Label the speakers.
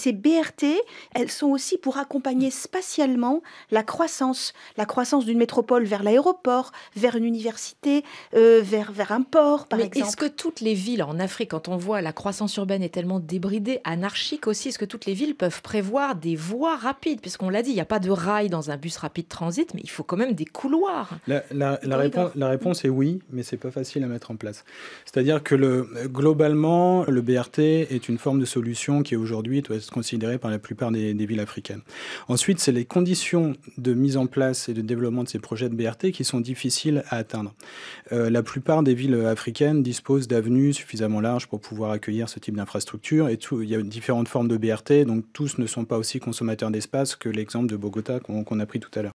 Speaker 1: Ces BRT, elles sont aussi pour accompagner spatialement la croissance, la
Speaker 2: croissance d'une métropole vers l'aéroport, vers une université, euh, vers, vers un port, par exemple. Est-ce que toutes les villes en Afrique, quand on voit la croissance urbaine est tellement débridée, anarchique aussi, est-ce que toutes les villes peuvent prévoir des voies rapides Puisqu'on l'a dit, il n'y a pas de rail dans un bus rapide transit, mais il faut quand même des couloirs.
Speaker 3: La, réponse, la réponse, est oui, mais c'est pas facile à mettre en place. C'est-à-dire que le, globalement, le BRT est une forme de solution qui est aujourd'hui considérée par la plupart des, villes africaines. Ensuite, c'est les conditions de mise en place et de développement de ces projets de BRT qui sont difficiles à atteindre. Euh, la plupart des villes africaines disposent d'avenues suffisamment larges pour pouvoir accueillir ce type d'infrastructure et il y a différentes formes de BRT, donc tous ne sont pas aussi consommateurs d'espace que l'exemple de Bogota qu'on a pris tout à l'heure.